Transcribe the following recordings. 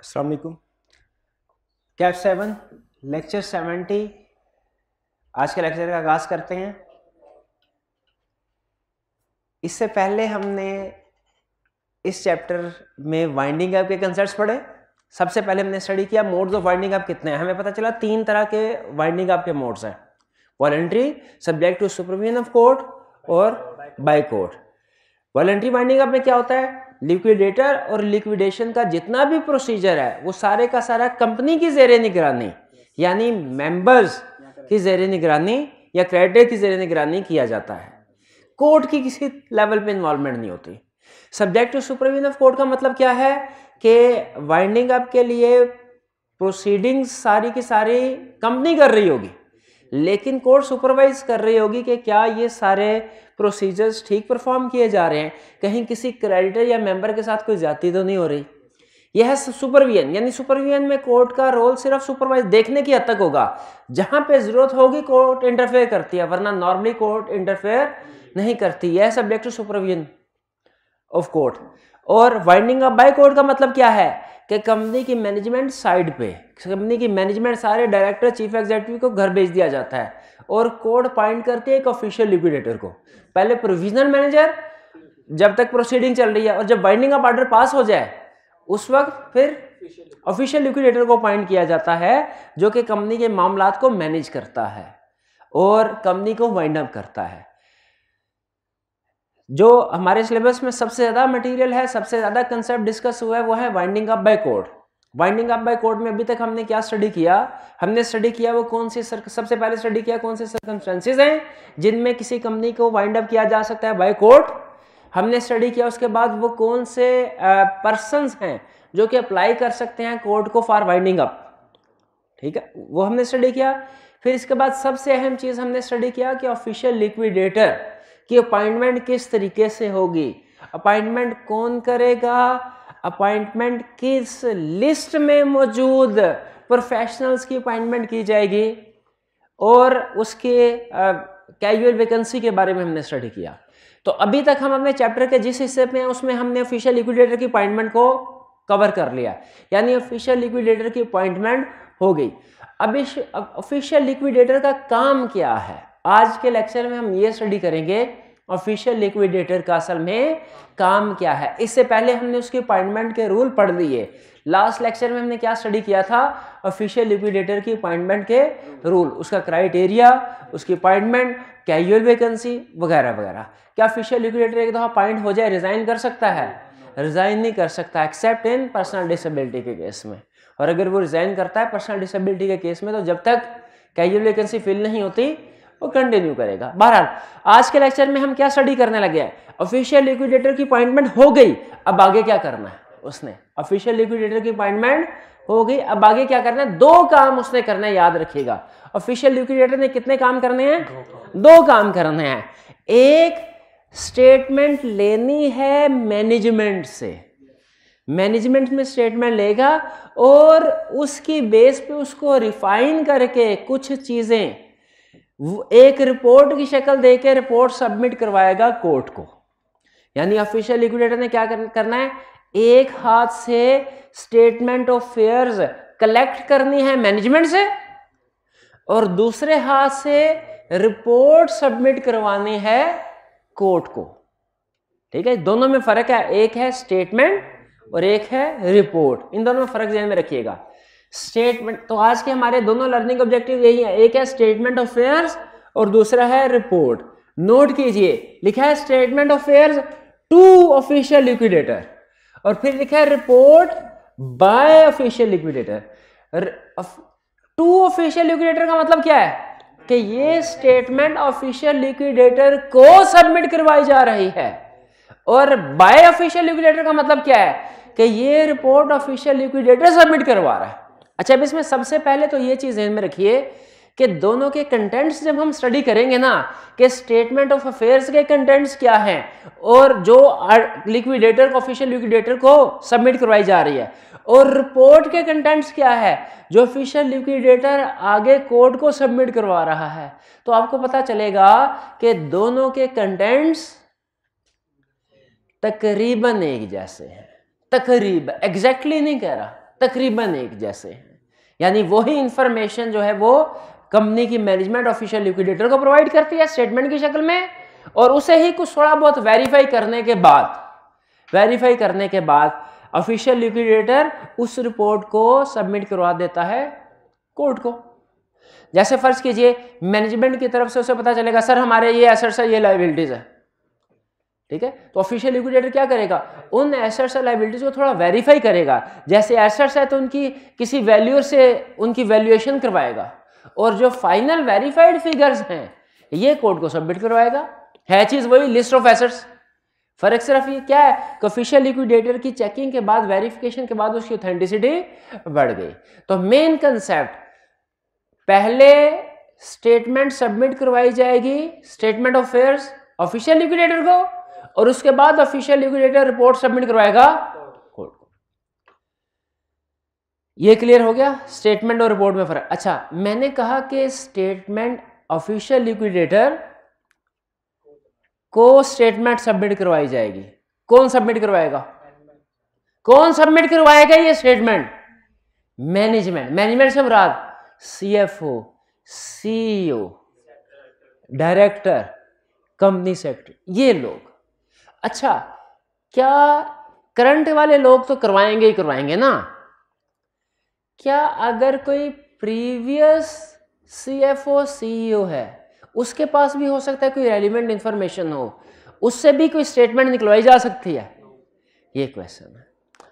असलकुम Kaif seven lecture seventy आज के लेक्चर का आगाज़ करते हैं इससे पहले हमने इस चैप्टर में वाइंडिंग अप के कंसर्ट्स पढ़े सबसे पहले हमने स्टडी किया मोड्स ऑफ वाइंडिंग अप कितने हैं हमें पता चला तीन तरह के वाइंडिंग अप के मोड्स हैं voluntary subject to supervision of court और by court voluntary winding up में क्या होता है लिक्विडेटर और लिक्विडेशन का जितना भी प्रोसीजर है वो सारे का सारा कंपनी की जेर निगरानी यानी मेंबर्स की जेर निगरानी या क्रेडिटर की जेर निगरानी किया जाता है कोर्ट की किसी लेवल पे इन्वॉल्वमेंट नहीं होती subject to supervision of court का मतलब क्या है कि वाइंडिंग अप के लिए प्रोसीडिंग सारी की सारी कंपनी कर रही होगी लेकिन कोर्ट सुपरवाइज कर रही होगी कि क्या ये सारे प्रोसीजर्स ठीक परफॉर्म किए जा रहे हैं कहीं किसी क्रेडिटर या मेंबर के साथ कोई ज्यादा तो नहीं हो रही यह सुपरविजन यानी सुपरविजन में कोर्ट का रोल सिर्फ सुपरवाइज देखने की हद तक होगा जहां पे जरूरत होगी कोर्ट इंटरफेयर करती है वरना नॉर्मली कोर्ट इंटरफेयर नहीं करती यह subject to supervision of court और वाइंडिंग अप बाय कोर्ट का मतलब क्या है कि कंपनी की मैनेजमेंट साइड पे कंपनी की मैनेजमेंट सारे डायरेक्टर चीफ एग्जीक्यूटिव को घर भेज दिया जाता है और कोड पॉइंट करती है एक ऑफिशियल लिक्विडेटर को पहले प्रोविजनल मैनेजर जब तक प्रोसीडिंग चल रही है और जब बाइंडिंग ऑफ ऑर्डर पास हो जाए उस वक्त फिर ऑफिशियल लिक्विडेटर को अपॉइंट किया जाता है जो कि कंपनी के मामला को मैनेज करता है और कंपनी को वाइंड अप करता है जो हमारे सिलेबस में सबसे ज़्यादा मटेरियल है सबसे ज़्यादा कंसेप्ट डिस्कस हुआ है वो है winding up by court winding up by court में अभी तक हमने क्या स्टडी किया हमने स्टडी किया वो कौन सी सबसे पहले स्टडी किया कौन से सर्कमस्टेंसेज हैं जिनमें किसी कंपनी को वाइंड अप किया जा सकता है बाय कोर्ट हमने स्टडी किया उसके बाद वो कौन से पर्सन हैं जो कि अप्लाई कर सकते हैं कोर्ट को फॉर वाइंडिंग अप ठीक है वो हमने स्टडी किया फिर इसके बाद सबसे अहम चीज़ हमने स्टडी किया कि ऑफिशियल लिक्विडेटर की अपॉइंटमेंट किस तरीके से होगी अपॉइंटमेंट कौन करेगा अपॉइंटमेंट किस लिस्ट में मौजूद प्रोफेशनल्स की अपॉइंटमेंट की जाएगी और उसके कैजुअल वैकेंसी के बारे में हमने स्टडी किया तो अभी तक हम अपने चैप्टर के जिस हिस्से में हैं उसमें हमने ऑफिशियल लिक्विडेटर की अपॉइंटमेंट को कवर कर लिया यानी ऑफिशियल लिक्विडेटर की अपॉइंटमेंट हो गई अब ऑफिशियल लिक्विडेटर का काम क्या है आज के लेक्चर में हम ये स्टडी करेंगे ऑफिशियल लिक्विडेटर का असल में काम क्या है इससे पहले हमने उसके अपॉइंटमेंट के रूल पढ़ लिए लास्ट लेक्चर में हमने क्या स्टडी किया था ऑफिशियल लिक्विडेटर की अपॉइंटमेंट के रूल उसका क्राइटेरिया उसकी अपॉइंटमेंट कैजुअल वैकेंसी वगैरह वगैरह क्या ऑफिशियल लिक्विडेटर एक दफ़ा अपॉइंट हो जाए रिज़ाइन कर सकता है रिज़ाइन नहीं कर सकता एक्सेप्ट इन पर्सनल डिसेबिलिटी के केस में और अगर वो रिज़ाइन करता है पर्सनल डिसेबिलिटी के केस में तो जब तक कैजुअल वैकेंसी फिल नहीं होती वो कंटिन्यू करेगा बहरहाल आज के लेक्चर में हम क्या स्टडी करने लगे हैं ऑफिशियल लिक्विडेटर की अपॉइंटमेंट हो गई अब आगे क्या करना है उसने ऑफिशियल लिक्विडेटर की अपॉइंटमेंट हो गई अब आगे क्या करना है दो काम उसने करना है याद रखिएगा ऑफिशियल लिक्विडेटर ने कितने काम करने हैं दो काम करने हैं एक स्टेटमेंट लेनी है मैनेजमेंट से मैनेजमेंट में स्टेटमेंट लेगा और उसकी बेस पे उसको रिफाइन करके कुछ चीज़ें एक रिपोर्ट की शक्ल देके रिपोर्ट सबमिट करवाएगा कोर्ट को यानी ऑफिशियल लिक्विडेटर ने क्या करना है एक हाथ से स्टेटमेंट ऑफ फेयर्स कलेक्ट करनी है मैनेजमेंट से और दूसरे हाथ से रिपोर्ट सबमिट करवानी है कोर्ट को ठीक है दोनों में फर्क है एक है स्टेटमेंट और एक है रिपोर्ट इन दोनों में फर्क ध्यान में रखिएगा स्टेटमेंट तो आज के हमारे दोनों लर्निंग ऑब्जेक्टिव यही है एक है स्टेटमेंट ऑफ फेयर्स और दूसरा है रिपोर्ट नोट कीजिए लिखा है statement of affairs to official liquidator और फिर लिखा है report by official liquidator to official liquidator का मतलब क्या है कि ये स्टेटमेंट ऑफिशियल लिक्विडेटर को सबमिट करवाई जा रही है और बाय ऑफिशियल लिक्विडेटर का मतलब क्या है कि ये रिपोर्ट ऑफिशियल लिक्विडेटर सबमिट करवा रहा है अच्छा अब इसमें सबसे पहले तो ये चीज़ में रखिए कि दोनों के कंटेंट्स जब हम स्टडी करेंगे ना कि स्टेटमेंट ऑफ अफेयर्स के कंटेंट्स क्या हैं और जो लिक्विडेटर को ऑफिशियल लिक्विडेटर को सबमिट करवाई जा रही है और रिपोर्ट के कंटेंट्स क्या है जो ऑफिशियल लिक्विडेटर आगे कोर्ट को सबमिट करवा रहा है तो आपको पता चलेगा कि दोनों के कंटेंट्स तकरीबन एक जैसे हैं तकरीबन एग्जैक्टली नहीं कह रहा तकरीबन एक जैसे हैं यानी वही इंफॉर्मेशन जो है वो कंपनी की मैनेजमेंट ऑफिशियल लिक्विडेटर को प्रोवाइड करती है स्टेटमेंट की शक्ल में और उसे ही कुछ थोड़ा बहुत वेरीफाई करने के बाद वेरीफाई करने के बाद ऑफिशियल लिक्विडेटर उस रिपोर्ट को सबमिट करवा देता है कोर्ट को जैसे फर्ज कीजिए मैनेजमेंट की तरफ से उसे पता चलेगा सर हमारे ये एसेट्स है ये लाइबिलिटीज़ है ठीक है तो ऑफिशियल लिक्विडेटर क्या करेगा उन एसेट्स और लाइबिलिटीज को थोड़ा वेरीफाई करेगा जैसे एसेट्स है तो उनकी किसी वैल्यूअर से उनकी वैल्यूएशन करवाएगा और जो फाइनल वेरीफाइड फिगर्स हैं ये कोर्ट को सबमिट करवाएगा है चीज़ वही लिस्ट ऑफ एसेट्स फर्क सिर्फ ये क्या है कि ऑफिशियल लिक्विडेटर की चेकिंग के बाद वेरिफिकेशन के बाद उसकी ऑथेंटिसिटी बढ़ गई तो मेन कंसेप्ट पहले स्टेटमेंट सबमिट करवाई जाएगी statement of affairs official liquidator को और उसके बाद ऑफिशियल लिक्विडेटर रिपोर्ट सबमिट करवाएगा कोर्ट को ये क्लियर हो गया स्टेटमेंट और रिपोर्ट में फर्क अच्छा मैंने कहा कि स्टेटमेंट ऑफिशियल लिक्विडेटर को स्टेटमेंट सबमिट करवाई जाएगी कौन सबमिट करवाएगा कौन सबमिट करवाएगा ये स्टेटमेंट मैनेजमेंट मैनेजमेंट से मुराद CFO CEO director company secretary ये लोग अच्छा क्या करंट वाले लोग तो करवाएंगे ही करवाएंगे ना क्या अगर कोई प्रीवियस सीएफओ सीईओ e है उसके पास भी हो सकता है कोई रेलिवेंट इंफॉर्मेशन हो उससे भी कोई स्टेटमेंट निकलवाई जा सकती है ये क्वेश्चन है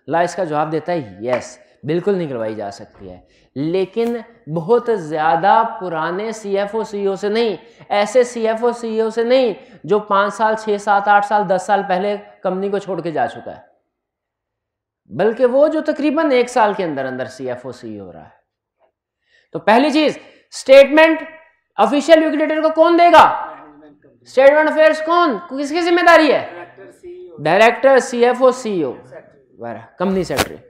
ला इसका जवाब देता है यस yes. बिल्कुल नहीं करवाई जा सकती है लेकिन बहुत ज़्यादा पुराने सी एफ ओ सी ओ से नहीं ऐसे सी एफ ओ सी ओ से नहीं जो पाँच साल छः सात आठ साल दस साल पहले कंपनी को छोड़ के जा चुका है बल्कि वो जो तकरीबन एक साल के अंदर अंदर सी एफ ओ सी हो रहा है तो पहली चीज स्टेटमेंट ऑफिशियल रेगुलेटर को कौन देगा स्टेटमेंट अफेयर्स कौन किसकी जिम्मेदारी है director C F O O company secretary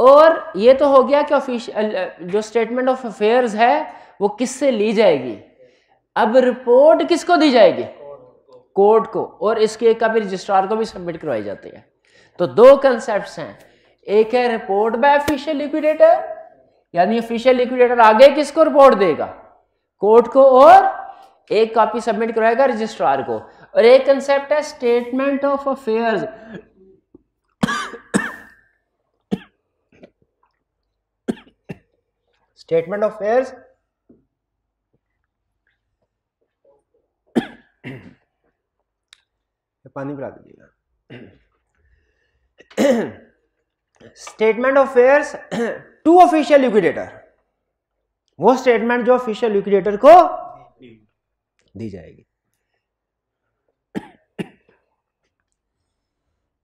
और ये तो हो गया कि ऑफिशियल जो स्टेटमेंट ऑफ अफेयर्स है वो किससे ली जाएगी अब रिपोर्ट किसको दी जाएगी कोर्ट को और इसकी एक कभी रजिस्ट्रार को भी सबमिट करवाई जाती है तो दो कंसेप्ट हैं एक है रिपोर्ट बाय ऑफिशियल लिक्विडेटर यानी ऑफिशियल लिक्विडेटर आगे किसको रिपोर्ट देगा कोर्ट को और एक कॉपी सबमिट करवाएगा रजिस्ट्रार को और एक कंसेप्ट है statement of affairs statement of errors पानी पिला दीजिएगा statement of affairs to official liquidator वो स्टेटमेंट जो ऑफिशियल लिक्विडेटर को दी जाएगी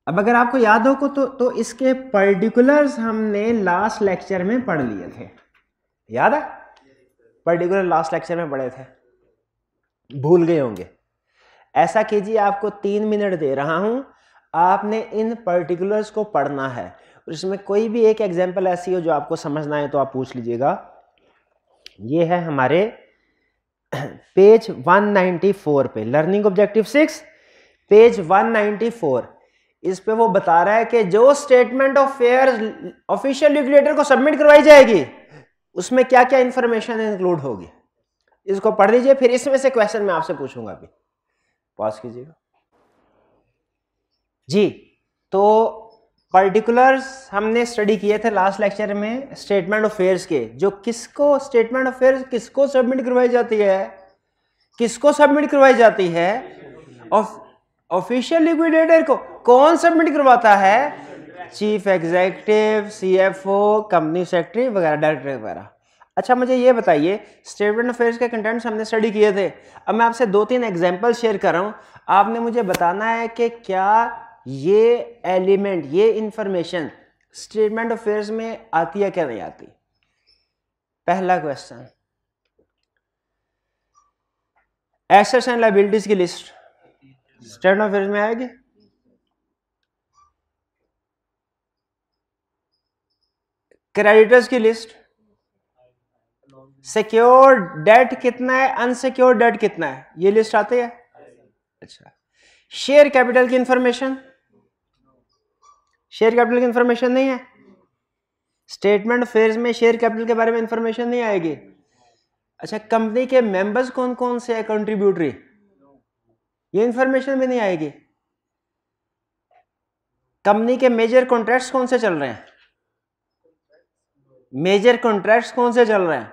अब अगर आपको याद हो को तो, तो इसके पर्टिकुलर्स हमने लास्ट लेक्चर में पढ़ लिए थे याद है पर्टिकुलर लास्ट लेक्चर में पढ़े थे भूल गए होंगे ऐसा कीजिए आपको तीन मिनट दे रहा हूं आपने इन पर्टिकुलर्स को पढ़ना है और इसमें कोई भी एक एग्जाम्पल ऐसी हो जो आपको समझना है तो आप पूछ लीजिएगा ये है हमारे पेज 194 पे लर्निंग ऑब्जेक्टिव सिक्स पेज 194 इस पे वो बता रहा है कि जो statement of fair official regulator को सबमिट करवाई जाएगी उसमें क्या क्या इंफॉर्मेशन इंक्लूड होगी इसको पढ़ लीजिए फिर इसमें से क्वेश्चन मैं आपसे पूछूंगा अभी पॉज कीजिएगा जी तो पर्टिकुलर्स हमने स्टडी किए थे लास्ट लेक्चर में स्टेटमेंट ऑफ अफेयर्स के जो किसको स्टेटमेंट ऑफ अफेयर्स किसको सबमिट करवाई जाती है किसको सबमिट करवाई जाती है ऑफिशियल लिक्विडेटर को कौन सबमिट करवाता है chief executive CFO company secretary वगैरह डायरेक्टर वगैरह अच्छा मुझे ये बताइए स्टेटमेंट अफेयर्स के कंटेंट्स हमने स्टडी किए थे अब मैं आपसे दो तीन एग्जाम्पल शेयर कर रहा हूँ आपने मुझे बताना है कि क्या ये एलिमेंट ये इंफॉर्मेशन स्टेटमेंट अफेयर्स में आती है क्या नहीं आती पहला क्वेश्चन एसेट्स एंड लाइबिलिटीज की लिस्ट स्टेटमेंट अफेयर्स में आएगी क्रेडिटर्स की लिस्ट सिक्योर डेट कितना है अनसिक्योर डेट कितना है ये लिस्ट आती है अच्छा शेयर कैपिटल की इंफॉर्मेशन शेयर कैपिटल की इंफॉर्मेशन नहीं है स्टेटमेंट फेयर में शेयर कैपिटल के बारे में इंफॉर्मेशन नहीं आएगी अच्छा कंपनी के मेंबर्स कौन कौन से है कंट्रीब्यूटरी ये इंफॉर्मेशन भी नहीं आएगी कंपनी के मेजर कॉन्ट्रैक्ट्स कौन से चल रहे हैं मेजर कॉन्ट्रैक्ट्स कौन से चल रहे हैं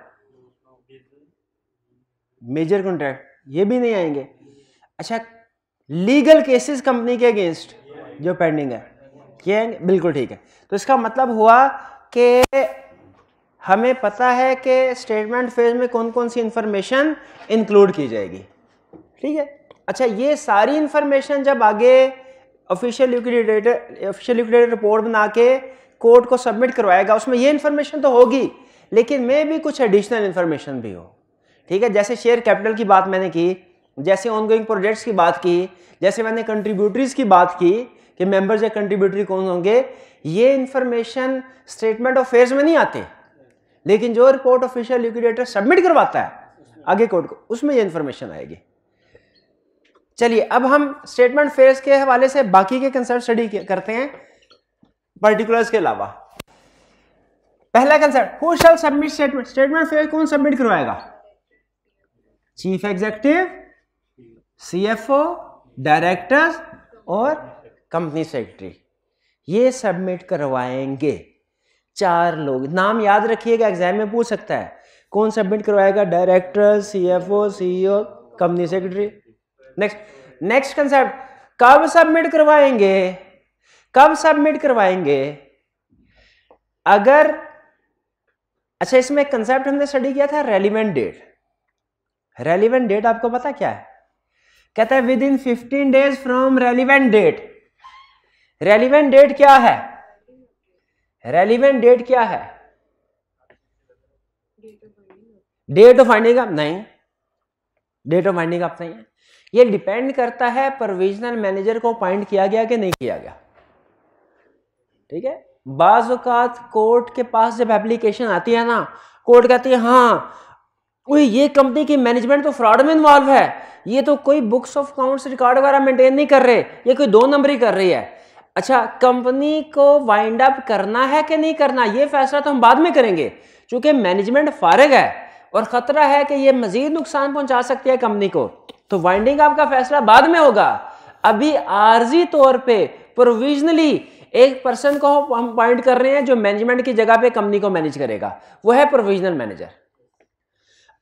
मेजर कॉन्ट्रैक्ट ये भी नहीं आएंगे अच्छा लीगल केसेस कंपनी के अगेंस्ट जो पेंडिंग है ये बिल्कुल ठीक है तो इसका मतलब हुआ कि हमें पता है कि स्टेटमेंट फेज में कौन कौन सी इंफॉर्मेशन इंक्लूड की जाएगी ठीक है अच्छा ये सारी इंफॉर्मेशन जब आगे official liquidator official liquidator report बना के कोर्ट को सबमिट करवाएगा उसमें ये इन्फॉर्मेशन तो होगी लेकिन मे भी कुछ एडिशनल इन्फॉर्मेशन भी हो ठीक है जैसे शेयर कैपिटल की बात मैंने की जैसे ऑनगोइंग प्रोजेक्ट्स की बात की जैसे मैंने कंट्रीब्यूटरीज की बात की कि मेंबर्स या कंट्रीब्यूटरी कौन होंगे ये इन्फॉर्मेशन स्टेटमेंट ऑफ अफेयर्स में नहीं आते लेकिन जो रिपोर्ट ऑफिशियल लिक्विडेटर सबमिट करवाता है आगे कोर्ट को उसमें ये इन्फॉर्मेशन आएगी चलिए अब हम स्टेटमेंट फेयर्स के हवाले से बाकी के कंसर्ट स्टडी करते हैं पर्टिकुलर्स के अलावा पहला concept who submit statement statement affairs कौन सबमिट करवाएगा चीफ एग्जेक्टिव सीएफओ डायरेक्टर्स और कंपनी सेक्रेटरी ये सबमिट करवाएंगे चार लोग नाम याद रखिएगा एग्जाम में पूछ सकता है कौन सबमिट करवाएगा director CFO CEO company secretary next next concept कब सबमिट करवाएंगे कब सबमिट करवाएंगे अगर अच्छा इसमें कंसेप्ट हमने स्टडी किया था रेलिवेंट डेट रेलिवेंट डेट आपको पता क्या है कहता है within fifteen days from relevant date relevant date क्या है रेलिवेंट डेट क्या है डेट ऑफ फाइंडिंग आप नहीं डेट ऑफ फाइंडिंग आप नहीं है ये डिपेंड करता है प्रोविजनल मैनेजर को अपॉइंट किया गया कि नहीं किया गया ठीक है बाज़ात कोर्ट के पास जब एप्लीकेशन आती है ना कोर्ट कहती है हाँ वही ये कंपनी की मैनेजमेंट तो फ्रॉड में इन्वॉल्व है ये तो कोई बुक्स ऑफ अकाउंट्स रिकॉर्ड वगैरह मेंटेन नहीं कर रहे ये कोई दो नंबर ही कर रही है अच्छा कंपनी को वाइंड अप करना है कि नहीं करना ये फैसला तो हम बाद में करेंगे क्योंकि मैनेजमेंट फारग है और ख़तरा है कि ये मजीद नुकसान पहुंचा सकती है कंपनी को तो वाइंडिंग आपका फैसला बाद में होगा अभी आर्जी तौर पर प्रोविजनली एक पर्सन को हम पॉइंट कर रहे हैं जो मैनेजमेंट की जगह पे कंपनी को मैनेज करेगा वो है प्रोविजनल मैनेजर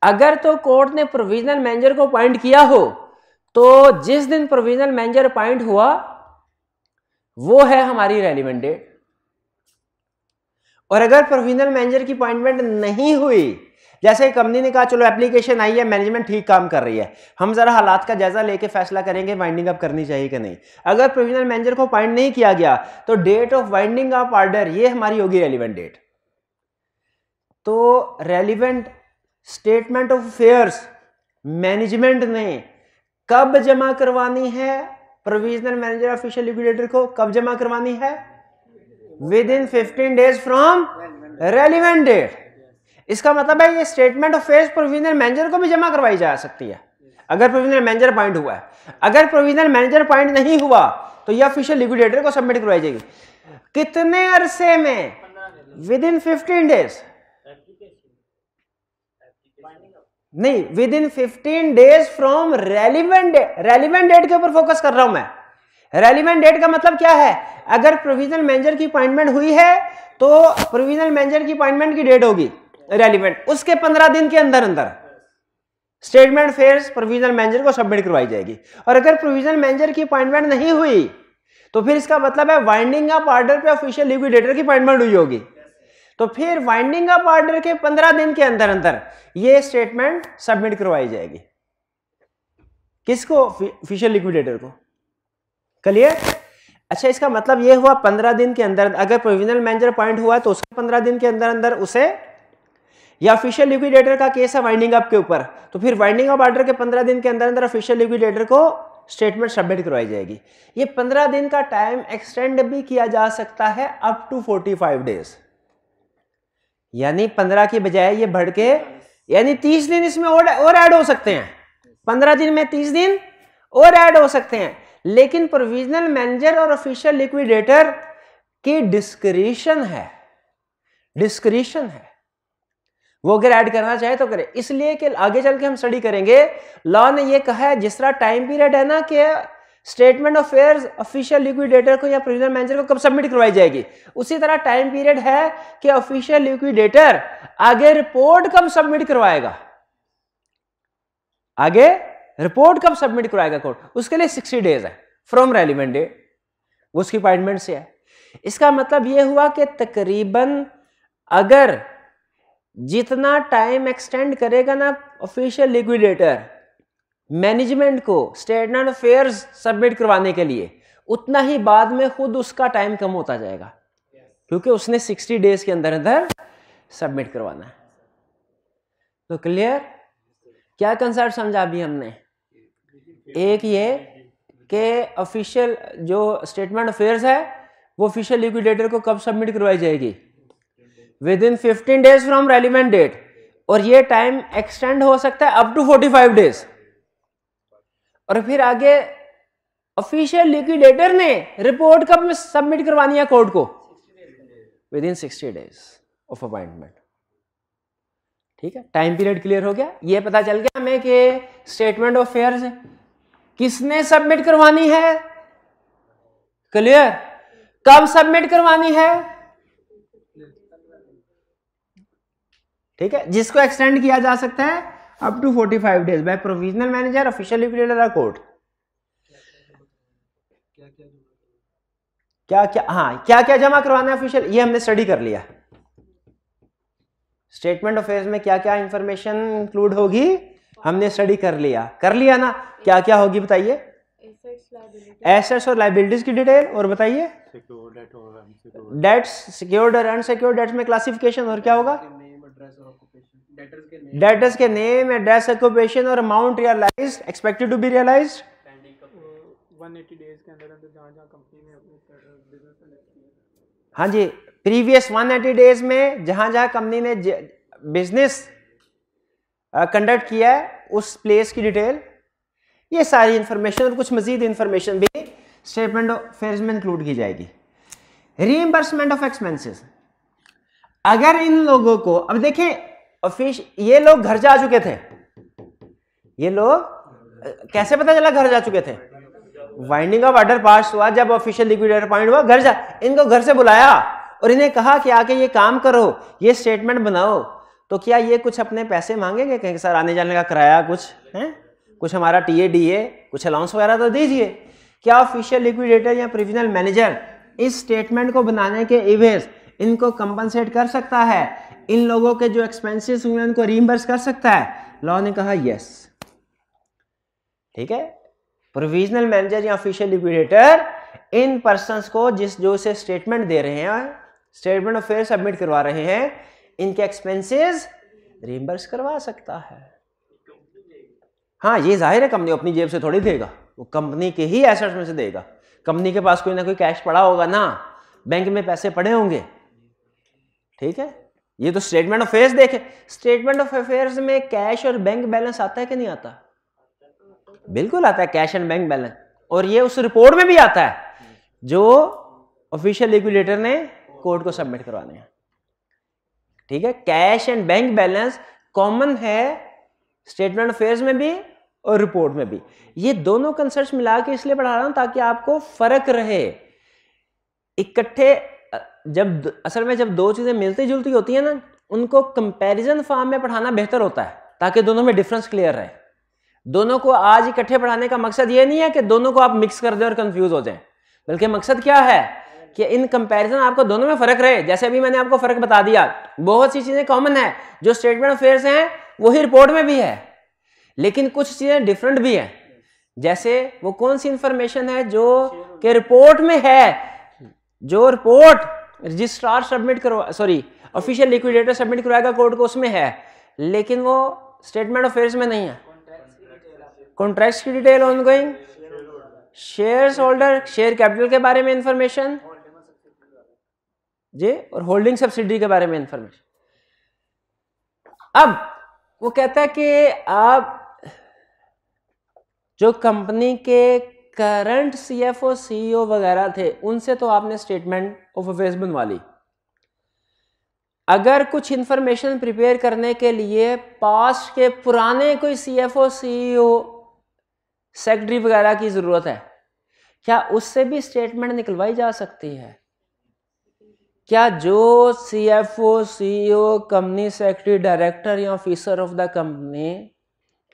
अगर तो कोर्ट ने प्रोविजनल मैनेजर को पॉइंट किया हो तो जिस दिन प्रोविजनल मैनेजर पॉइंट हुआ वो है हमारी रेलिवेंट डेट और अगर प्रोविजनल मैनेजर की अपॉइंटमेंट नहीं हुई जैसे कंपनी ने कहा चलो एप्लीकेशन आई है मैनेजमेंट ठीक काम कर रही है हम जरा हालात का जायजा लेके फैसला करेंगे वाइंडिंग अप करनी चाहिए कि नहीं अगर प्रोविजनल मैनेजर को अपॉइंट नहीं किया गया तो date of winding up order ये हमारी होगी रेलिवेंट डेट तो relevant statement of affairs management ने कब जमा करवानी है प्रोविजनल मैनेजर ऑफिशियल लिक्विडेटर को कब जमा करवानी है within fifteen days from relevant date इसका मतलब है ये statement of affairs provisional manager को भी जमा करवाई जा सकती है अगर प्रोविजनल मैनेजर पॉइंट हुआ है अगर प्रोविजनल मैनेजर पॉइंट नहीं हुआ तो यह ऑफिशियल लिक्विडेटर को सबमिट करवाई जाएगी कितने अरसे में विद इन फिफ्टीन डेज नहीं within fifteen days from relevant relevant date के ऊपर फोकस कर रहा हूं मैं रेलिवेंट डेट का मतलब क्या है अगर प्रोविजनल मैनेजर की अपॉइंटमेंट हुई है तो प्रोविजनल मैनेजर की अपॉइंटमेंट की डेट होगी रेलिवेंट उसके पंद्रह दिन के अंदर अंदर स्टेटमेंट फेयर प्रोविजनल मैनेजर को सबमिट करवाई जाएगी और अगर प्रोविजनल मैनेजर की अपॉइंटमेंट नहीं हुई तो फिर इसका मतलब है वाइंडिंग अप ऑर्डर पे ऑफिशियल लिक्विडेटर की अपॉइंटमेंट हुई होगी तो फिर वाइंडिंग अप ऑर्डर के पंद्रह दिन के अंदर अंदर ये स्टेटमेंट सबमिट करवाई जाएगी किसको ऑफिशियल लिक्विडेटर को क्लियर अच्छा इसका मतलब ये हुआ पंद्रह दिन के अंदर अगर प्रोविजनल मैनेजर अपॉइंट हुआ तो उसके पंद्रह दिन के अंदर अंदर उसे या ऑफिशियल लिक्विडेटर का केस है वाइंडिंग अप के ऊपर तो फिर वाइंडिंग अप ऑर्डर के पंद्रह दिन के अंदर अंदर ऑफिशियल लिक्विडेटर को स्टेटमेंट सबमिट करवाई जाएगी ये पंद्रह दिन का टाइम एक्सटेंड भी किया जा सकता है up to forty five days यानी पंद्रह की बजाय ये बढ़ के यानी तीस दिन इसमें और ऐड हो सकते हैं पंद्रह दिन में तीस दिन और ऐड हो सकते हैं लेकिन प्रोविजनल मैनेजर और ऑफिशियल लिक्विडेटर की डिस्क्रिशन है डिस्क्रिशन है वो अगर ऐड करना चाहे तो करे इसलिए कि आगे चल के हम स्टडी करेंगे लॉ ने ये कहा है जिस तरह टाइम पीरियड है ना कि statement of fair official liquidator को या प्रोविजनल मैनेजर को कब सबमिट करवाई जाएगी उसी तरह टाइम पीरियड है कि ऑफिशियल लिक्विडेटर आगे रिपोर्ट कब सबमिट करवाएगा आगे रिपोर्ट कब सबमिट करवाएगा कोर्ट उसके लिए सिक्सटी डेज है फ्रॉम रेलिवेंट डेट उसकी अपॉइंटमेंट से है इसका मतलब यह हुआ कि तकरीबन अगर जितना टाइम एक्सटेंड करेगा ना ऑफिशियल लिक्विडेटर मैनेजमेंट को स्टेटमेंट अफेयर सबमिट करवाने के लिए उतना ही बाद में खुद उसका टाइम कम होता जाएगा क्योंकि उसने 60 डेज के अंदर अंदर सबमिट करवाना है तो क्लियर क्या कंसेप्ट समझा भी हमने एक ये कि ऑफिशियल जो स्टेटमेंट अफेयर्स है वो ऑफिशियल लिक्विडेटर को कब सबमिट करवाई जाएगी within fifteen days from relevant date और ये टाइम एक्सटेंड हो सकता है up to forty five days और फिर आगे ऑफिशियल लिक्विडेटर ने रिपोर्ट कब सबमिट करवानी है कोर्ट को within sixty days of appointment ठीक है टाइम पीरियड क्लियर हो गया ये पता चल गया हमें कि स्टेटमेंट ऑफ अफेयर किसने सबमिट करवानी है क्लियर कब सबमिट करवानी है ठीक है जिसको एक्सटेंड किया जा सकता है up to 45 days by provisional manager official liquidator court क्या क्या हाँ क्या क्या जमा करवाना है ऑफिशियल ये हमने स्टडी कर लिया स्टेटमेंट ऑफ में क्या क्या इंफॉर्मेशन इंक्लूड होगी हमने स्टडी कर लिया कर लिया ना क्या क्या होगी बताइए एसेट्स और लाइबिलिटीज की डिटेल और बताइए डेट्स सिक्योर्ड और अनसिक्योर्ड डेट्स में क्लासिफिकेशन और क्या होगा डेटर्स के नेम एड्रेस ऑक्यूपेशन और amount realise expected to be realise 180 हाँ जी प्रीवियस 180 डेज में जहां जहां कंपनी ने बिजनेस कंडक्ट किया है उस प्लेस की डिटेल ये सारी इंफॉर्मेशन और कुछ मजीद इंफॉर्मेशन भी स्टेटमेंट ऑफ फेयर में इंक्लूड की जाएगी रीएम्बर्समेंट ऑफ एक्सपेंसेस अगर इन लोगों को अब देखें ऑफिस ये लोग घर जा चुके थे ये लोग कैसे पता चला घर जा चुके थे वाइंडिंग ऑफ ऑर्डर पास हुआ जब ऑफिशियल लिक्विडेटर पॉइंट हुआ घर जा इनको घर से बुलाया और इन्हें कहा कि आके ये काम करो ये स्टेटमेंट बनाओ तो क्या ये कुछ अपने पैसे मांगेंगे कहें सर आने जाने का किराया कुछ है कुछ हमारा टीए डीए डी ए कुछ अलाउंस वगैरह तो दीजिए क्या ऑफिशियल लिक्विडेटर या प्रिविजनल मैनेजर इस स्टेटमेंट को बनाने के इवेंट इनको कंपनसेट कर सकता है इन लोगों के जो एक्सपेंसेस हुए उनको रिमबर्स कर सकता है लॉ ने कहा यस ठीक है प्रोविजनल मैनेजर या ऑफिशियल लिक्विडेटर इन पर्सन को जिस जो से स्टेटमेंट दे रहे हैं स्टेटमेंट ऑफ सबमिट करवा रहे हैं इनके एक्सपेंसेस रिमबर्स करवा सकता है हाँ ये जाहिर है कंपनी अपनी जेब से थोड़ी देगा वो कंपनी के ही एसेट्स में से देगा कंपनी के पास कोई ना कोई कैश पड़ा होगा ना बैंक में पैसे पड़े होंगे ठीक है ये तो स्टेटमेंट ऑफ अफेयर्स देखे स्टेटमेंट ऑफ अफेयर्स में कैश और बैंक बैलेंस आता है कि नहीं आता बिल्कुल आता है कैश एंड बैंक बैलेंस और ये उस रिपोर्ट में भी आता है जो ऑफिशियल रेगुलेटर ने कोर्ट को सबमिट करवाने हैं ठीक है cash and bank balance common है स्टेटमेंट अफेयर्स में भी और रिपोर्ट में भी ये दोनों कंसर्ट मिला के इसलिए पढ़ा रहा हूं ताकि आपको फर्क रहे इकट्ठे जब असल में जब दो चीज़ें मिलती जुलती होती हैं ना उनको कंपैरिजन फॉर्म में पढ़ाना बेहतर होता है ताकि दोनों में डिफरेंस क्लियर रहे दोनों को आज इकट्ठे पढ़ाने का मकसद ये नहीं है कि दोनों को आप मिक्स कर दें और कन्फ्यूज़ हो जाए बल्कि मकसद क्या है कि इन कंपैरिजन आपको दोनों में फर्क रहे जैसे अभी मैंने आपको फर्क बता दिया बहुत सी चीज़ें कॉमन है जो स्टेटमेंट ऑफ हैं वही रिपोर्ट में भी है लेकिन कुछ चीज़ें डिफरेंट भी हैं जैसे वो कौन सी इंफॉर्मेशन है जो कि रिपोर्ट में है जो रिपोर्ट रजिस्ट्रार सबमिट करवा सॉरी ऑफिशियल लिक्विडेटर सबमिट करवाएगा कोर्ट को उसमें है लेकिन वो स्टेटमेंट ऑफ अफेयर्स में नहीं है कॉन्ट्रैक्ट्स की detail ongoing shareholder share capital के बारे में इंफॉर्मेशन जी और होल्डिंग सब्सिडी के बारे में इंफॉर्मेशन अब वो कहता है कि आप जो कंपनी के करंट सी सीईओ e वगैरह थे उनसे तो आपने स्टेटमेंट ऑफ अफेयर्स बनवा ली अगर कुछ इंफॉर्मेशन प्रिपेयर करने के लिए पास्ट के पुराने कोई सी सीईओ सेक्रेटरी वगैरह की ज़रूरत है क्या उससे भी स्टेटमेंट निकलवाई जा सकती है क्या जो C F O C O company secretary director या officer of the company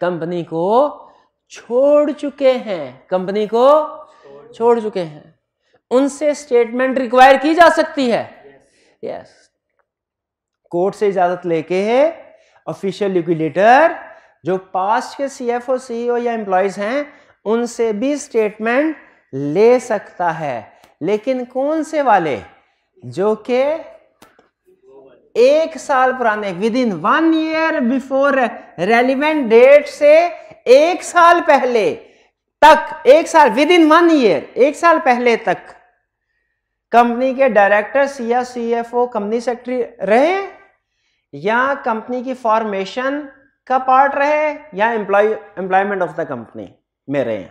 company को छोड़ चुके हैं कंपनी को छोड़ चुके हैं उनसे स्टेटमेंट रिक्वायर की जा सकती है यस yes. कोर्ट से इजाजत लेके ऑफिशियल लिक्विडेटर जो पास्ट के सीएफओ सीईओ e या एम्प्लॉयज हैं उनसे भी स्टेटमेंट ले सकता है लेकिन कौन से वाले जो के एक साल पुराने within one year before relevant date से एक साल पहले तक एक साल विद इन वन ईयर एक साल पहले तक कंपनी के सी या सीएफओ कंपनी सेक्रेटरी रहे या कंपनी की फॉर्मेशन का पार्ट रहे या employ employment of the company में रहे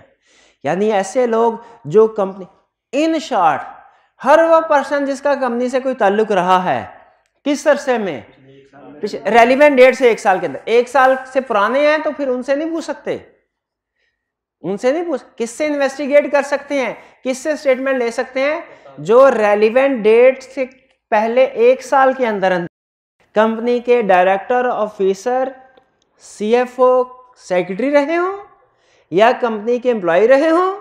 यानी ऐसे लोग जो कंपनी इन शॉर्ट हर वो पर्सन जिसका कंपनी से कोई ताल्लुक रहा है किस अरसे में रेलिवेंट डेट से एक साल के अंदर एक साल से पुराने हैं तो फिर उनसे नहीं पूछ सकते उनसे नहीं पूछ किससे इन्वेस्टिगेट कर सकते हैं किससे स्टेटमेंट ले सकते हैं जो रेलिवेंट डेट से पहले एक साल के अंदर अंदर कंपनी के डायरेक्टर ऑफिसर सीएफओ सेक्रेटरी रहे हों या कंपनी के एम्प्लॉय रहे हों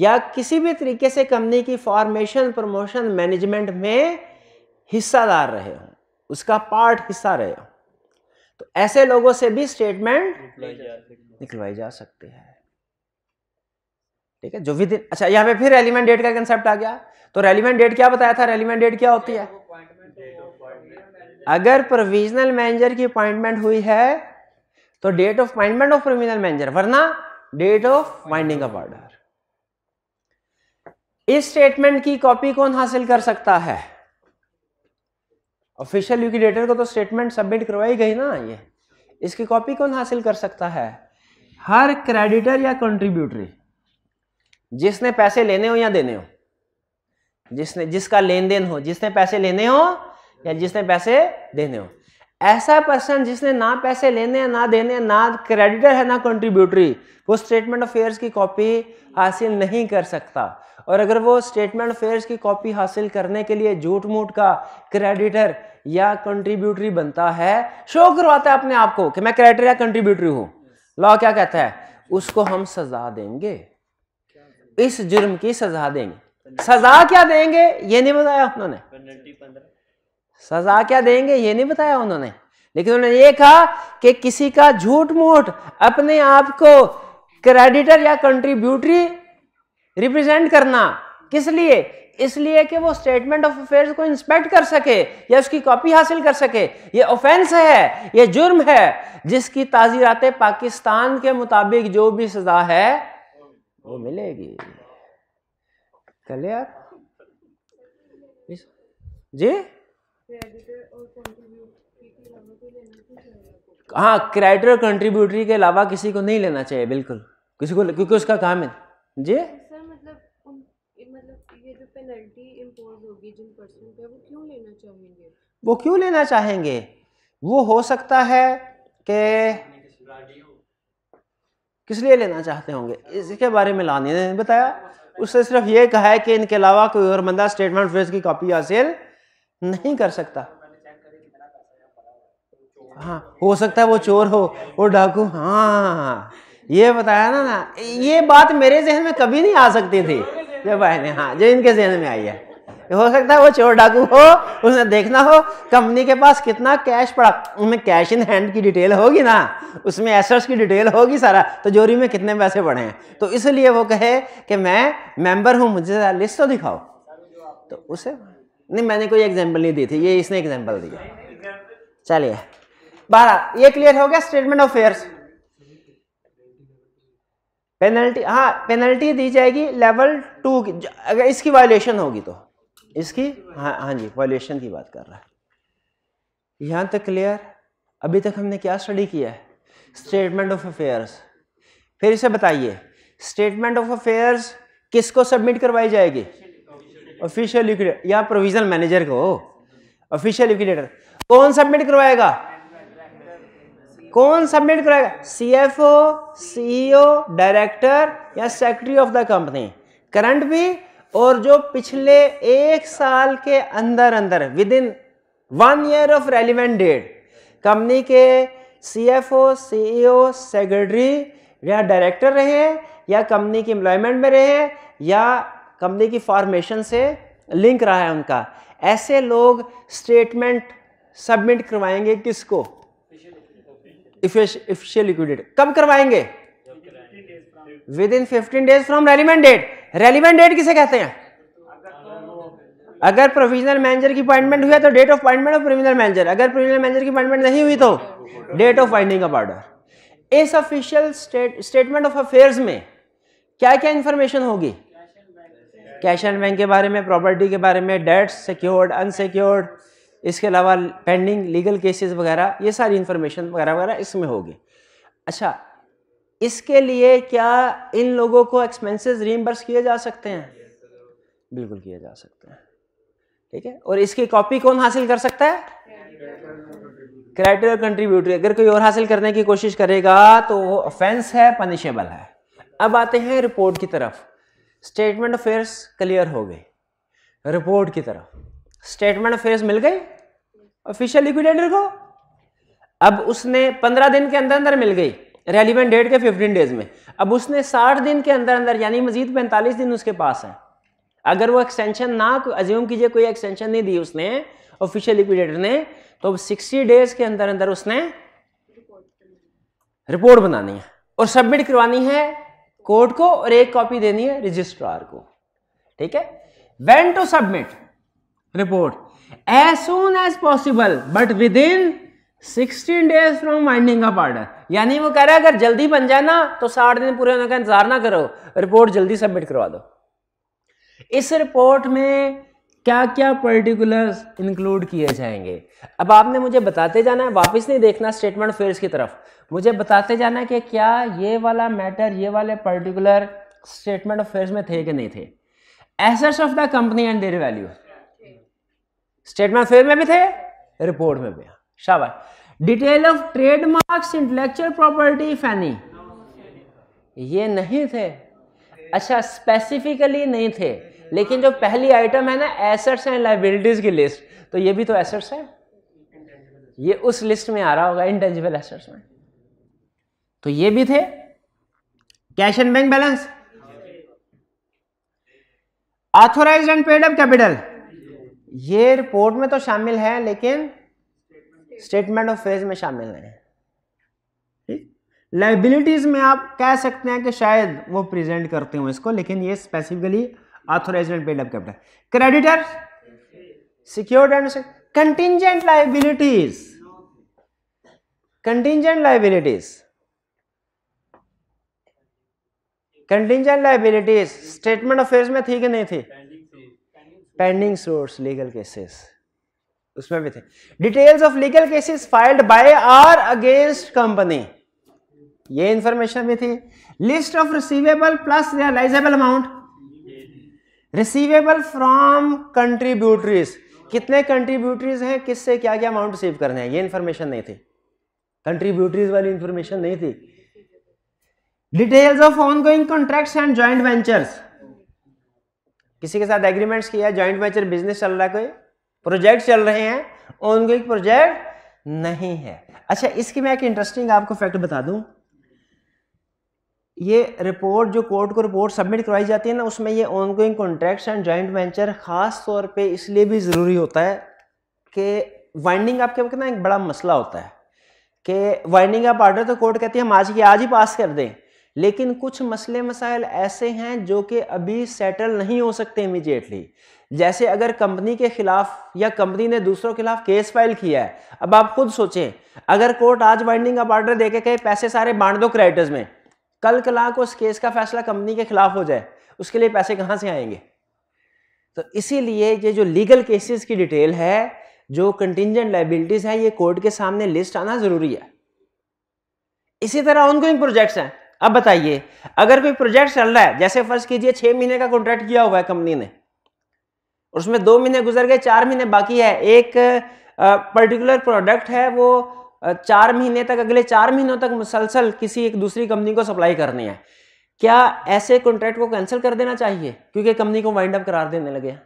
या किसी भी तरीके से कंपनी की फॉर्मेशन प्रमोशन मैनेजमेंट में हिस्सादार रहे हों उसका पार्ट हिस्सा रहे तो ऐसे लोगों से भी स्टेटमेंट निकलवाई जा सकती है ठीक है जो भी दिन अच्छा यहाँ पे फिर रेलिमेंट डेट का कंसेप्ट आ गया तो रेलिमेंट डेट क्या बताया था रेलिमेंट डेट क्या होती है तो अगर प्रोविजनल मैनेजर की अपॉइंटमेंट हुई है तो date of appointment of provisional manager वरना date of winding of order इस स्टेटमेंट की कॉपी कौन हासिल कर सकता है ऑफिशियल लिक्विडेटर को तो स्टेटमेंट सबमिट करवाई गई ना ये इसकी कॉपी कौन हासिल कर सकता है हर क्रेडिटर या कंट्रीब्यूटरी जिसने पैसे लेने हो या देने हो जिसने जिसका लेन देन हो जिसने पैसे लेने हो या जिसने पैसे देने हो ऐसा पर्सन जिसने ना पैसे लेने ना देने ना क्रेडिटर है ना कंट्रीब्यूटरी वो स्टेटमेंट ऑफ अफेयर्स की कॉपी हासिल नहीं कर सकता और अगर वो स्टेटमेंट अफेयर्स की कॉपी हासिल करने के लिए झूठ मूठ का क्रेडिटर या कंट्रीब्यूटरी बनता है शो करवाता है अपने आप को कि मैं क्रेडिटर या कंट्रीब्यूटरी हूं लॉ क्या कहता है उसको हम सजा देंगे इस जुर्म की सजा देंगे सजा क्या देंगे ये नहीं बताया उन्होंने सजा क्या देंगे ये नहीं बताया उन्होंने लेकिन उन्होंने ये कहा कि किसी का झूठ मूठ अपने आप को क्रेडिटर या कंट्रीब्यूटरी रिप्रेजेंट करना किस लिए इसलिए कि वो स्टेटमेंट ऑफ अफेयर्स को इंस्पेक्ट कर सके या उसकी कॉपी हासिल कर सके ये ऑफेंस है ये जुर्म है जिसकी ताजीरात पाकिस्तान के मुताबिक जो भी सजा है वो मिलेगी क्लियर जी हाँ क्रेडिटर कंट्रीब्यूटरी के अलावा किसी को नहीं लेना चाहिए बिल्कुल किसी को क्योंकि उसका काम है जी जिन वो क्यों लेना चाहेंगे वो क्यों लेना चाहेंगे वो हो सकता है कि किस लिए लेना चाहते होंगे इसके बारे में लाने ने बताया उसने सिर्फ ये कहा है कि इनके अलावा कोई और बंदा स्टेटमेंट फेज की कॉपी हासिल नहीं कर सकता हाँ हो सकता है वो चोर हो वो डाकू हाँ ये बताया ना ना ये बात मेरे जहन में कभी नहीं आ सकती थी जब आए हाँ जो इनके जहन में आई है हो सकता है वो चोर डाकू हो उसने देखना हो कंपनी के पास कितना कैश पड़ा उनमें कैश इन हैंड की डिटेल होगी ना उसमें एसर्स की डिटेल होगी सारा तो जोरी में कितने पैसे पड़े हैं तो इसलिए वो कहे कि मैं मेंबर हूँ मुझे लिस्ट तो दिखाओ तो उसे नहीं मैंने कोई एग्जाम्पल नहीं दी थी ये इसने एग्जाम्पल दिया चलिए बारह ये क्लियर हो गया स्टेटमेंट ऑफ अफेयर्स पेनल्टी हाँ पेनल्टी दी जाएगी लेवल टू की अगर इसकी वायोलेशन होगी तो इसकी हाँ हाँ जी वॉल्यूशन की बात कर रहा है यहाँ तक क्लियर अभी तक हमने क्या स्टडी किया है स्टेटमेंट ऑफ अफेयर्स फिर इसे बताइए स्टेटमेंट ऑफ अफेयर्स किसको सबमिट करवाई जाएगी ऑफिशियल लिक्विडेटर या प्रोविजनल मैनेजर को ऑफिशियल लिक्विडेटर कौन सबमिट करवाएगा कौन submit F CFO CEO director या secretary of the company current भी और जो पिछले एक साल के अंदर अंदर within one year of relevant date company के सीएफओ, सीईओ, सेक्रेटरी या डायरेक्टर रहे या कंपनी की एम्प्लॉयमेंट में रहे या कंपनी की फॉर्मेशन से लिंक रहा है उनका ऐसे लोग स्टेटमेंट सबमिट करवाएंगे किसको इफिशियल लिक्विडेट कब करवाएंगे within fifteen days from relevant date relevant date किसे कहते हैं अगर प्रोविजनल मैनेजर की अपॉइंटमेंट हुई है तो date of appointment of provisional manager अगर प्रोविजनल मैनेजर की अपॉइंटमेंट नहीं हुई तो date of winding of order इस ऑफिशियल स्टेटमेंट ऑफ अफेयर्स में क्या क्या इंफॉर्मेशन होगी कैश एंड बैंक के बारे में प्रॉपर्टी के बारे में डेट्स सिक्योर्ड अनसिक्योर्ड इसके अलावा पेंडिंग लीगल केसेस वगैरह ये सारी इंफॉर्मेशन वगैरह वगैरह इसमें होगी अच्छा इसके लिए क्या इन लोगों को एक्सपेंसेस रीम्बर्स किए जा सकते हैं बिल्कुल किए जा सकते हैं ठीक है और इसकी कॉपी कौन हासिल कर सकता है क्रेडिट कंट्रीब्यूटरी अगर कोई और हासिल करने की कोशिश करेगा तो वो ऑफेंस है पनिशेबल है अब आते हैं रिपोर्ट की तरफ स्टेटमेंट अफेयर्स क्लियर हो गए रिपोर्ट की तरफ स्टेटमेंट अफेयर्स मिल गई ऑफिशियल लिक्विडेटर को अब उसने पंद्रह दिन के अंदर अंदर मिल गई रेलिवेंट डेट के 15 डेज में अब उसने 60 दिन के अंदर अंदर यानी मजीद 45 दिन उसके पास है अगर वो एक्सटेंशन ना अज्यूम कीजिए कोई एक्सटेंशन नहीं दी उसने ऑफिशियल लिक्विडेटर ने तो अब सिक्सटी डेज के अंदर अंदर उसने रिपोर्ट बनानी है और सबमिट करवानी है कोर्ट को और एक कॉपी देनी है रजिस्ट्रार को ठीक है when to submit report as soon as possible but within 16 days from winding up order यानी वो कह रहा है अगर जल्दी बन जाए ना तो साठ दिन पूरे होने का इंतजार ना करो रिपोर्ट जल्दी सबमिट करवा दो इस रिपोर्ट में क्या क्या पर्टिकुलर्स इंक्लूड किए जाएंगे अब आपने मुझे बताते जाना है वापस नहीं देखना स्टेटमेंट फेयर्स की तरफ मुझे बताते जाना है कि क्या ये वाला मैटर ये वाले पर्टिकुलर स्टेटमेंट ऑफ फेयर्स में थे कि नहीं थे assets of the company and their value statement fair में भी थे रिपोर्ट में भी शाबाश detail of trademarks intellectual property फैनी ये नहीं थे अच्छा स्पेसिफिकली नहीं थे लेकिन जो पहली आइटम है ना एसेट्स एंड लाइबिलिटीज की लिस्ट तो ये भी तो एसेट्स है ये उस लिस्ट में आ रहा होगा इंटेंजिबल एसेट्स में तो ये भी थे cash and bank balance authorise and paid up capital ये रिपोर्ट में तो शामिल है लेकिन स्टेटमेंट ऑफ फेज में शामिल हैं लाइबिलिटीज में आप कह सकते हैं कि शायद वो प्रेजेंट करते हो इसको लेकिन ये specifically authorise and paid up capital creditor secured and contingent liabilities contingent liabilities contingent liabilities statement of affairs में थी कि नहीं थी पेंडिंग सोर्स लीगल केसेस उसमें भी थे details of legal cases filed by or against company ये information भी थी list of receivable plus realisable amount receivable from contributories कितने कंट्रीब्यूटरीज हैं किससे क्या क्या अमाउंट रिसीव करने हैं ये इंफॉर्मेशन नहीं थी कंट्रीब्यूटरीज वाली इंफॉर्मेशन नहीं थी details of ongoing contracts and joint ventures किसी के साथ एग्रीमेंट्स किया ज्वाइंट वेंचर बिजनेस चल रहा है कोई प्रोजेक्ट चल रहे हैं ऑनगोइंग प्रोजेक्ट नहीं है अच्छा इसकी मैं एक इंटरेस्टिंग आपको फैक्ट बता दूं ये रिपोर्ट जो कोर्ट को रिपोर्ट सबमिट करवाई जाती है ना उसमें ये ongoing contracts and joint venture खास तौर पे इसलिए भी ज़रूरी होता है कि वाइंडिंग आपके वक्त ना एक बड़ा मसला होता है कि वाइंडिंग आप ऑर्डर तो कोर्ट कहती है हम आज की आज ही पास कर दें लेकिन कुछ मसले मसाइल ऐसे हैं जो कि अभी सेटल नहीं हो सकते इमीजिएटली जैसे अगर कंपनी के खिलाफ या कंपनी ने दूसरों के खिलाफ केस फाइल किया है अब आप खुद सोचें अगर कोर्ट आज बाइंडिंग अप ऑर्डर दे के कहे पैसे सारे बांट दो क्रेडिटर्स में कल कला को उस केस का फैसला कंपनी के खिलाफ हो जाए उसके लिए पैसे कहाँ से आएंगे तो इसीलिए ये जो लीगल केसेस की डिटेल है जो कंटिजेंट लाइबिलिटीज है ये कोर्ट के सामने लिस्ट आना जरूरी है इसी तरह ऑनगोइंग प्रोजेक्ट्स हैं अब बताइए अगर कोई प्रोजेक्ट चल रहा है जैसे फर्ज कीजिए छह महीने का कॉन्ट्रैक्ट किया हुआ है कंपनी ने उसमें दो महीने गुजर गए चार महीने बाकी है एक पर्टिकुलर प्रोडक्ट है वो चार महीने तक अगले चार महीनों तक मुसलसल किसी एक दूसरी कंपनी को सप्लाई करनी है क्या ऐसे कॉन्ट्रैक्ट को कैंसिल कर देना चाहिए क्योंकि कंपनी को वाइंड अप करार देने लगे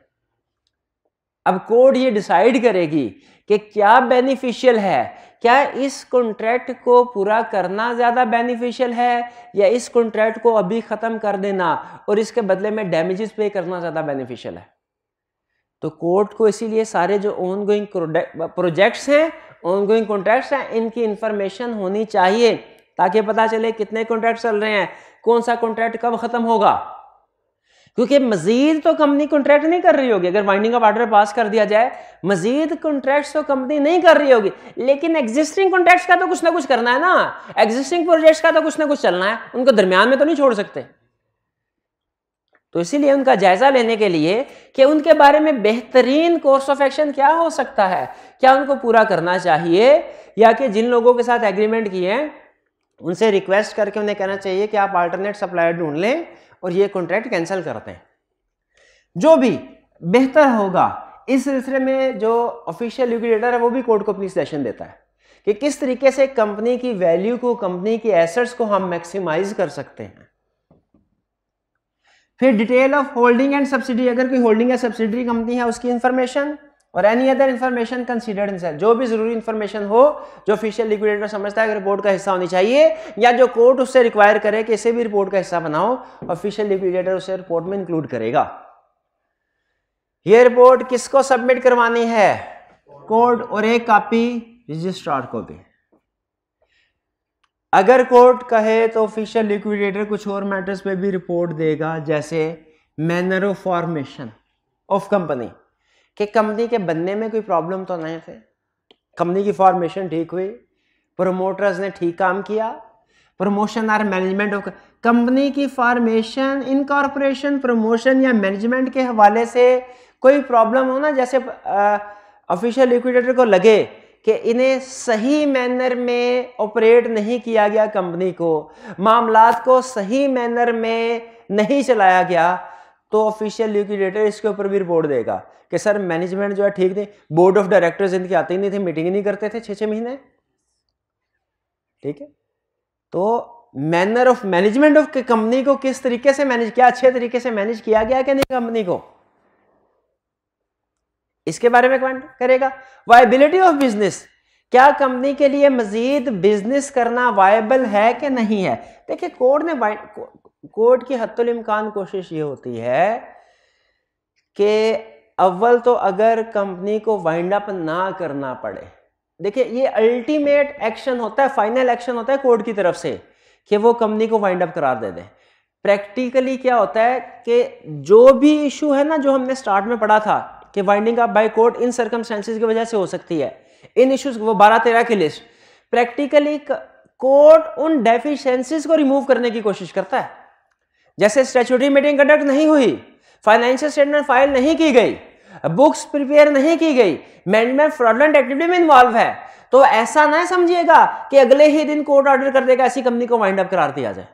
अब कोर्ट ये डिसाइड करेगी कि क्या बेनिफिशियल है क्या इस कॉन्ट्रैक्ट को पूरा करना ज़्यादा बेनिफिशियल है या इस कॉन्ट्रैक्ट को अभी ख़त्म कर देना और इसके बदले में डैमेजेस पे करना ज़्यादा बेनिफिशियल है तो कोर्ट को इसीलिए सारे जो ऑन गोइंग प्रोजेक्ट्स हैं ऑन गोइंग कॉन्ट्रैक्ट्स हैं इनकी इन्फॉर्मेशन होनी चाहिए ताकि पता चले कितने कॉन्ट्रैक्ट चल रहे हैं कौन सा कॉन्ट्रैक्ट कब ख़त्म होगा क्योंकि मजीद तो कंपनी कॉन्ट्रैक्ट नहीं कर रही होगी अगर वाइंडिंग ऑफ ऑर्डर पास कर दिया जाए मजीद कॉन्ट्रैक्ट तो कंपनी नहीं कर रही होगी लेकिन एग्जिस्टिंग कॉन्ट्रैक्ट का तो कुछ ना कुछ करना है ना एग्जिस्टिंग प्रोजेक्ट्स का तो कुछ ना कुछ चलना है उनको दरमियान में तो नहीं छोड़ सकते तो इसीलिए उनका जायजा लेने के लिए कि उनके बारे में बेहतरीन कोर्स ऑफ एक्शन क्या हो सकता है क्या उनको पूरा करना चाहिए या कि जिन लोगों के साथ एग्रीमेंट किए हैं उनसे रिक्वेस्ट करके उन्हें कहना चाहिए कि आप अल्टरनेट सप्लायर ढूंढ लें और ये कॉन्ट्रैक्ट कैंसिल करते हैं जो भी बेहतर होगा इस सिलसिले में जो ऑफिशियल लिक्विडेटर है वो भी कोर्ट को अपनी सजेशन देता है कि किस तरीके से कंपनी की वैल्यू को कंपनी के एसेट्स को हम मैक्सिमाइज कर सकते हैं फिर detail of holding and subsidy अगर कोई होल्डिंग या सब्सिडी कंपनी है उसकी इंफॉर्मेशन और any other information considered in sale जो भी जरूरी इन्फॉर्मेशन हो जो ऑफिशियल लिक्विडेटर समझता है कि रिपोर्ट का हिस्सा होनी चाहिए या जो कोर्ट उससे रिक्वायर करे कि इसे भी रिपोर्ट का हिस्सा बनाओ ऑफिशियल लिक्विडेटर उसे रिपोर्ट में इंक्लूड करेगा ये रिपोर्ट किसको सबमिट करवानी है कोर्ट और एक कापी रजिस्ट्रार को भी अगर कोर्ट कहे तो ऑफिशियल लिक्विडेटर कुछ और मैटर्स पे भी रिपोर्ट देगा जैसे manner of formation of company कि कंपनी के बनने में कोई प्रॉब्लम तो नहीं थे कंपनी की फॉर्मेशन ठीक हुई प्रोमोटर्स ने ठीक काम किया प्रमोशन और मैनेजमेंट ऑफ कंपनी की फॉर्मेशन इनकॉर्पोरेशन प्रमोशन या मैनेजमेंट के हवाले से कोई प्रॉब्लम हो ना जैसे ऑफिशियल लिक्विडेटर को लगे कि इन्हें सही मैनर में ऑपरेट नहीं किया गया कंपनी को मामला को सही मैनर में नहीं चलाया गया तो ऑफिशियल लिक्विडेटर इसके ऊपर भी रिपोर्ट देगा कि सर मैनेजमेंट जो है ठीक थे बोर्ड ऑफ डायरेक्टर्स इनके आते ही नहीं थे मीटिंग नहीं करते थे छः छः महीने ठीक है तो manner of management of company को किस तरीके से मैनेज किया अच्छे तरीके से मैनेज किया गया कि नहीं कंपनी को इसके बारे में कमेंट करेगा वायबिलिटी ऑफ बिजनेस क्या कंपनी के लिए मजीद बिजनेस करना वायबल है कि नहीं है देखिए कोर्ट ने कोर्ट की हतुलमकान कोशिश ये होती है कि अव्वल तो अगर कंपनी को वाइंड अप ना करना पड़े देखिए ये अल्टीमेट एक्शन होता है फाइनल एक्शन होता है कोर्ट की तरफ से कि वो कंपनी को वाइंड अप करार दे दें प्रैक्टिकली क्या होता है कि जो भी इशू है ना जो हमने स्टार्ट में पढ़ा था कि winding up by court in circumstances की वजह से हो सकती है इन इश्यूज वो बारह तेरह की लिस्ट प्रैक्टिकली कोर्ट उन डेफिशेंसीज को रिमूव करने की कोशिश करता है जैसे स्टेचुटरी मीटिंग कंडक्ट नहीं हुई फाइनेंशियल स्टेटमेंट फाइल नहीं की गई बुक्स प्रिपेयर नहीं की गई मैनेजमेंट फ्रॉडलेंट एक्टिविटी में इन्वॉल्व है तो ऐसा ना समझिएगा कि अगले ही दिन कोर्ट ऑर्डर कर देगा ऐसी कंपनी को वाइंड अप करार दिया जाए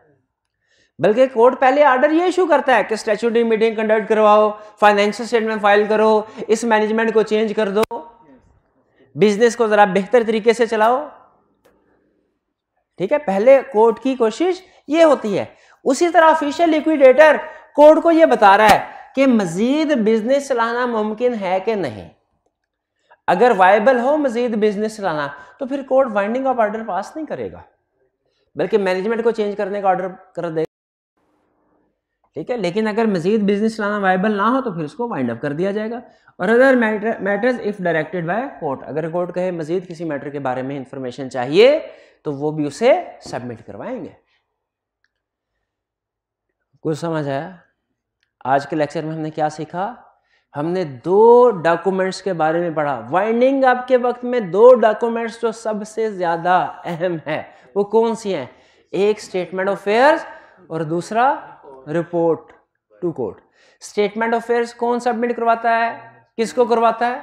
बल्कि कोर्ट पहले ऑर्डर ये इशू करता है कि स्टेचुटरी मीटिंग कंडक्ट करवाओ फाइनेंशियल स्टेटमेंट फाइल करो इस मैनेजमेंट को चेंज कर दो बिजनेस को जरा बेहतर तरीके से चलाओ ठीक है पहले कोर्ट की कोशिश ये होती है उसी तरह ऑफिशियल लिक्विडेटर कोर्ट को यह बता रहा है कि मजीद बिजनेस चलाना मुमकिन है कि नहीं अगर वायबल हो मजीद बिजनेस चलाना तो फिर court winding of order pass नहीं करेगा बल्कि मैनेजमेंट को चेंज करने का ऑर्डर कर देगा ठीक है लेकिन अगर मजीद बिजनेस चलाना वायबल ना हो तो फिर उसको वाइंड अप कर दिया जाएगा और other matter matters if directed by court अगर कोर्ट कहे मजीद किसी मैटर के बारे में इंफॉर्मेशन चाहिए तो वो भी उसे सबमिट करवाएंगे कुछ समझ आया आज के लेक्चर में हमने क्या सीखा हमने दो डॉक्यूमेंट्स के बारे में पढ़ा वाइंडिंग अप के वक्त में दो डॉक्यूमेंट्स जो सबसे ज्यादा अहम है वो कौन सी हैं एक स्टेटमेंट ऑफ फेयर्स और दूसरा report to court statement of affairs कौन सबमिट करवाता है किसको करवाता है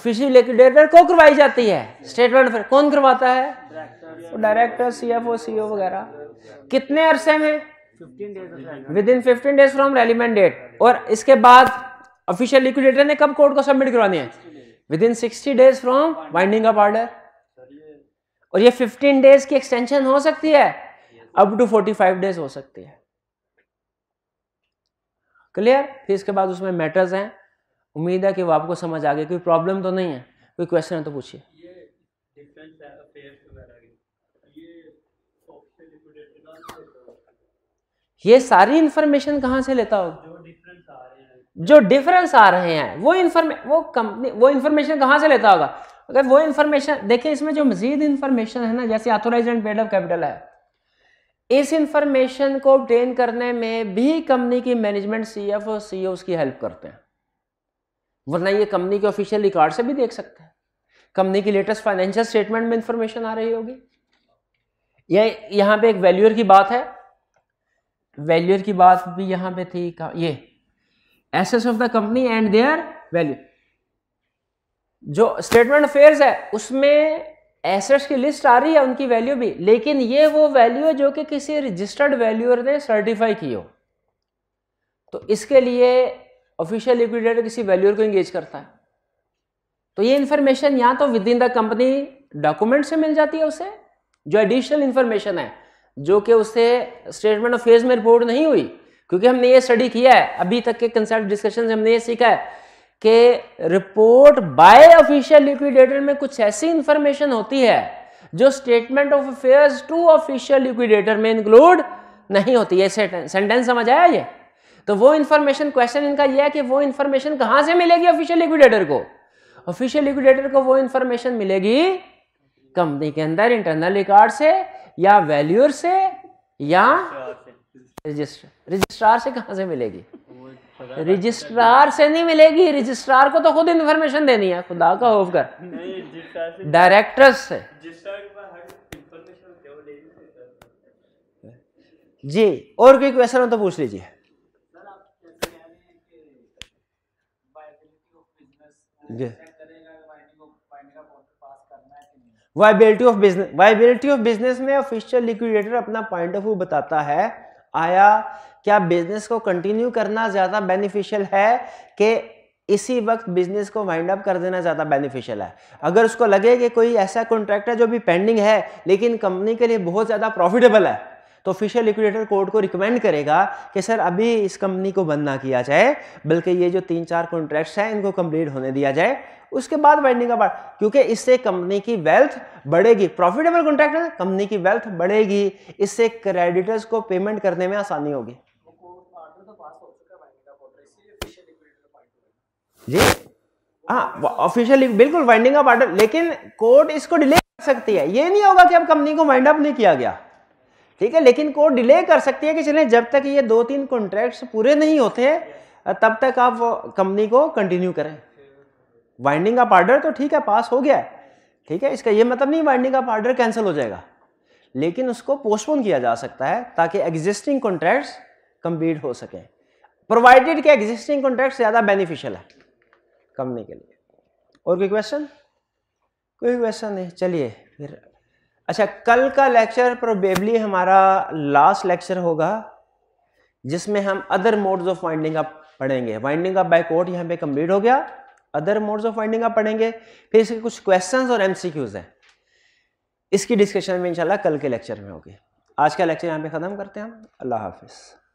ऑफिशियल लिक्विडेटर को करवाई जाती है स्टेटमेंट ऑफ कौन करवाता है डायरेक्टर सी सीएफओ सीओ वगैरह कितने अरसे में within fifteen days from relevant date और इसके बाद ऑफिशियल लिक्विडेटर ने कब कोर्ट को सबमिट करवानी है within sixty days from winding up order और ये फिफ्टीन डेज की एक्सटेंशन हो सकती है up to forty five days हो सकती है क्लियर फिर इसके बाद उसमें मैटर्स हैं उम्मीद है कि वो आपको समझ आ गए कोई प्रॉब्लम तो नहीं है कोई क्वेश्चन है तो पूछिए ये ये सारी इंफॉर्मेशन कहाँ से लेता हो जो डिफरेंस आ रहे हैं वो इन्फॉर्मे वो कंपनी वो इन्फॉर्मेशन कहाँ से लेता होगा अगर वो इन्फॉर्मेशन देखिए इसमें जो मजीद इन्फॉर्मेशन है ना जैसे authorise and paid up capital है इस इंफॉर्मेशन को ऑब्टेन करने में भी कंपनी की मैनेजमेंट सी एफ और सी उसकी हेल्प करते हैं वरना ये कंपनी के ऑफिशियल रिकॉर्ड से भी देख सकते हैं कंपनी की लेटेस्ट फाइनेंशियल स्टेटमेंट में इंफॉर्मेशन आ रही होगी यह यहाँ पे एक वैल्यूअर की बात है वैल्यूर की बात भी यहां पे थी ये एसेस of the company and their value जो स्टेटमेंट अफेयर्स है उसमें एसेट्स की लिस्ट आ रही है उनकी वैल्यू भी लेकिन ये वो वैल्यू है जो कि किसी रजिस्टर्ड वैल्यूअर ने सर्टिफाई की हो तो इसके लिए ऑफिशियल लिक्विडेटर किसी वैल्यूअर को इंगेज करता है तो ये इंफॉर्मेशन या तो within the company document से मिल जाती है उसे जो एडिशनल इंफॉर्मेशन है जो कि उससे स्टेटमेंट ऑफ फेज में रिपोर्ट नहीं हुई क्योंकि हमने ये स्टडी किया है अभी तक के कंसल्ट डिस्कशन हमने ये सीखा है कि रिपोर्ट बाय ऑफिशियल लिक्विडेटर में कुछ ऐसी इंफॉर्मेशन होती है जो statement of affairs to official liquidator में इंक्लूड नहीं होती है सेंटेंस समझ आया ये तो वो इंफॉर्मेशन क्वेश्चन इनका यह है कि वो इंफॉर्मेशन कहां से मिलेगी ऑफिशियल लिक्विडेटर को ऑफिशियल लिक्विडेटर को वो इंफॉर्मेशन मिलेगी कंपनी के अंदर इंटरनल रिकॉर्ड से या वैल्यूर से या रजिस्ट्रार रजिस्ट्रार से कहाँ से मिलेगी रजिस्ट्रार से नहीं मिलेगी रजिस्ट्रार को तो खुद इंफॉर्मेशन देनी है खुदा का होफ कर डायरेक्टर से जी और कोई क्वेश्चन हो तो पूछ लीजिए जी viability of business viability of business में ऑफिशियल लिक्विडेटर अपना पॉइंट ऑफ व्यू बताता है आया क्या बिजनेस को कंटिन्यू करना ज्यादा बेनिफिशियल है कि इसी वक्त बिजनेस को वाइंड अप कर देना ज़्यादा बेनिफिशियल है अगर उसको लगे कि कोई ऐसा कॉन्ट्रैक्ट है जो भी पेंडिंग है लेकिन कंपनी के लिए बहुत ज़्यादा प्रॉफिटेबल है तो ऑफिशियल लिक्विडेटर कोर्ट को रिकमेंड करेगा कि सर अभी इस कंपनी को बंद ना किया जाए बल्कि ये जो तीन चार कॉन्ट्रैक्ट्स हैं इनको कंप्लीट होने दिया जाए उसके बाद बाइंडिंग का पार्ट क्योंकि इससे कंपनी की वेल्थ बढ़ेगी प्रॉफिटेबल कॉन्ट्रैक्ट है कंपनी की वेल्थ बढ़ेगी इससे क्रेडिटर्स को पेमेंट करने में आसानी होगी जी हाँ ऑफिशियल बिल्कुल वाइंडिंग ऑफ ऑर्डर लेकिन कोर्ट इसको डिले कर सकती है ये नहीं होगा कि अब कंपनी को वाइंड अप नहीं किया गया ठीक है लेकिन कोर्ट डिले कर सकती है कि चलें जब तक ये दो तीन कॉन्ट्रैक्ट्स पूरे नहीं होते तब तक आप कंपनी को कंटिन्यू करें वाइंडिंग ऑफ ऑर्डर तो ठीक है पास हो गया है ठीक है इसका ये मतलब नहीं वाइंडिंग ऑफ ऑर्डर कैंसिल हो जाएगा लेकिन उसको पोस्टपोन किया जा सकता है ताकि एग्जिस्टिंग कॉन्ट्रैक्ट्स कंप्लीट हो सकें प्रोवाइडेड के एग्जिस्टिंग कॉन्ट्रैक्ट ज़्यादा बेनिफिशियल है कंपनी के लिए और कोई क्वेश्चन कोई क्वेश्चन नहीं चलिए फिर अच्छा कल का लेक्चर प्रोबेबली हमारा लास्ट लेक्चर होगा जिसमें हम other modes of winding up पढ़ेंगे वाइंडिंग अप बाय कोर्ट यहाँ पे कंप्लीट हो गया other modes of winding up पढ़ेंगे फिर इसके कुछ क्वेश्चंस और एमसीक्यूज हैं इसकी डिस्कशन में इंशाल्लाह कल के लेक्चर में होगी आज का लेक्चर यहाँ पे ख़त्म करते हैं हम अल्लाह हाफिज़